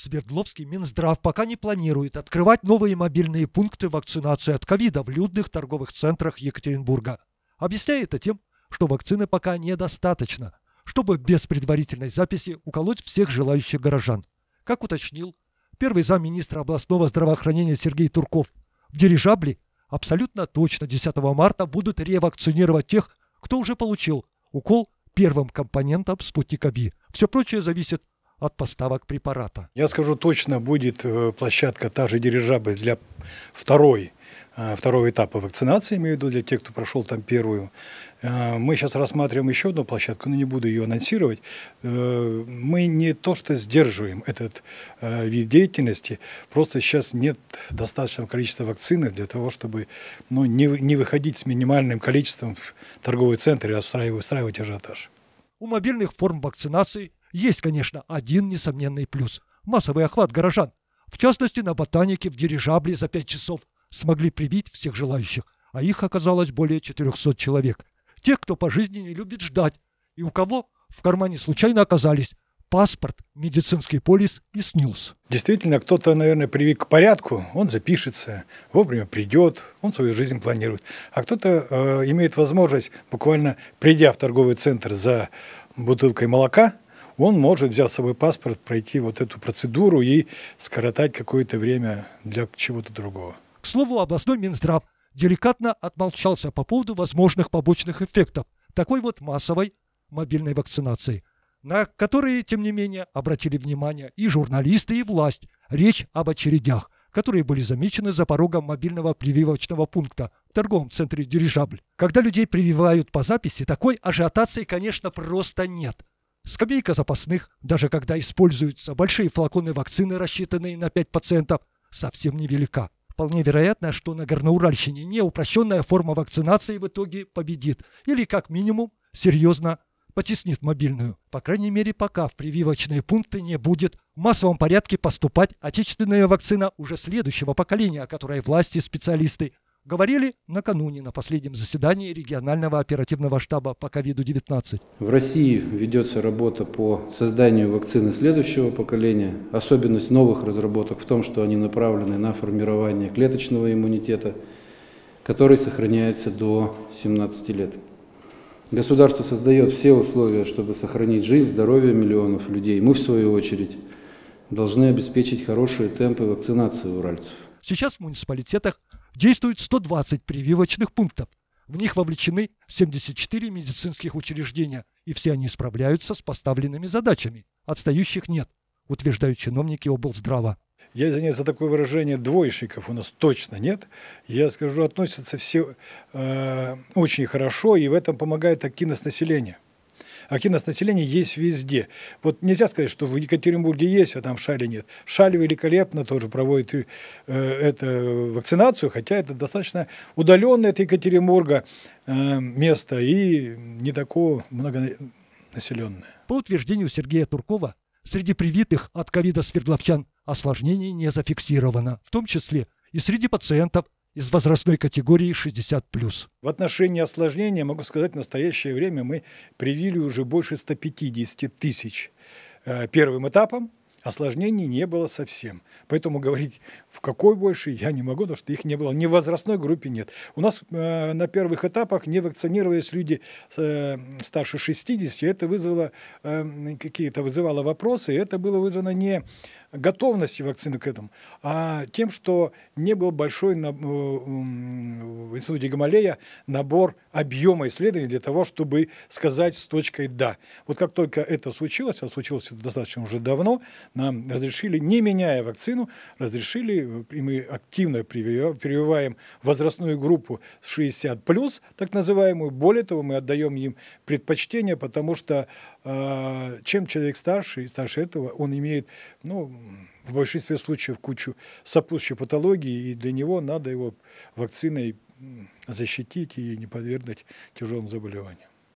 Свердловский Минздрав пока не планирует открывать новые мобильные пункты вакцинации от ковида в людных торговых центрах Екатеринбурга. Объясняя это тем, что вакцины пока недостаточно, чтобы без предварительной записи уколоть всех желающих горожан. Как уточнил первый замминистра областного здравоохранения Сергей Турков, в дирижабле абсолютно точно 10 марта будут ревакцинировать тех, кто уже получил укол первым компонентом спутника ВИ. Все прочее зависит от поставок препарата. Я скажу точно, будет э, площадка та же дирижабль для второй э, второго этапа вакцинации, имею в виду для тех, кто прошел там первую. Э, мы сейчас рассматриваем еще одну площадку, но не буду ее анонсировать. Мы не то что сдерживаем этот вид деятельности, просто сейчас нет достаточного количества вакцины для того, чтобы ну, не, не выходить с минимальным количеством в торговый центр и устраивать, устраивать ажиотаж. У мобильных форм вакцинации есть, конечно, один несомненный плюс – массовый охват горожан. В частности, на ботанике в дирижабле за пять часов смогли привить всех желающих, а их оказалось более 400 человек. Те, кто по жизни не любит ждать, и у кого в кармане случайно оказались паспорт, медицинский полис и СНИЛС. Действительно, кто-то, наверное, привик к порядку, он запишется, вовремя придет, он свою жизнь планирует. А кто-то э, имеет возможность, буквально придя в торговый центр за бутылкой молока, он может, взять с собой паспорт, пройти вот эту процедуру и скоротать какое-то время для чего-то другого. К слову, областной Минздрав деликатно отмолчался по поводу возможных побочных эффектов такой вот массовой мобильной вакцинации, на которые, тем не менее, обратили внимание и журналисты, и власть. Речь об очередях, которые были замечены за порогом мобильного прививочного пункта в торговом центре «Дирижабль». Когда людей прививают по записи, такой ажиотации, конечно, просто нет – скамейка запасных, даже когда используются большие флаконы вакцины, рассчитанные на 5 пациентов, совсем невелика. Вполне вероятно, что на Горноуральщине неупрощенная форма вакцинации в итоге победит или, как минимум, серьезно потеснит мобильную. По крайней мере, пока в прививочные пункты не будет в массовом порядке поступать отечественная вакцина уже следующего поколения, о которой власти и специалисты говорили накануне на последнем заседании регионального оперативного штаба по COVID-19. В России ведется работа по созданию вакцины следующего поколения. Особенность новых разработок в том, что они направлены на формирование клеточного иммунитета, который сохраняется до 17 лет. Государство создает все условия, чтобы сохранить жизнь, здоровье миллионов людей. Мы, в свою очередь, должны обеспечить хорошие темпы вакцинации уральцев. Сейчас в муниципалитетах действует 120 прививочных пунктов. В них вовлечены 74 медицинских учреждения, и все они справляются с поставленными задачами. Отстающих нет, утверждают чиновники облздрава. Я извиняюсь за такое выражение, двоечников у нас точно нет. Я скажу, относятся все э, очень хорошо, и в этом помогает активность населения. Активность населения есть везде. Вот нельзя сказать, что в Екатеринбурге есть, а там в Шале нет. Шале великолепно тоже проводит э, эту вакцинацию, хотя это достаточно удаленное от Екатеринбурга э, место и не такое многонаселенное. По утверждению Сергея Туркова, среди привитых от ковида свердловчан осложнений не зафиксировано, в том числе и среди пациентов из возрастной категории 60+. В отношении осложнения, могу сказать, в настоящее время мы привили уже больше 150 тысяч э, первым этапом, осложнений не было совсем. Поэтому говорить, в какой больше, я не могу, потому что их не было. Ни в возрастной группе нет. У нас э, на первых этапах не вакцинировались люди э, старше 60, это вызвало какие-то вызывало вопросы, это было вызвано не готовности вакцины к этому, а тем, что не был большой на, э, в институте Гамалея набор объема исследований для того, чтобы сказать с точкой «да». Вот как только это случилось, а случилось это достаточно уже давно, нам разрешили, не меняя вакцину, разрешили, э, и мы активно прививаем возрастную группу 60+, так называемую. Более того, мы отдаем им предпочтение, потому что а, чем человек старше, и старше этого, он имеет ну, в большинстве случаев кучу сопутствующей патологии, и для него надо его вакциной защитить и не подвергнуть тяжелым заболеваниям.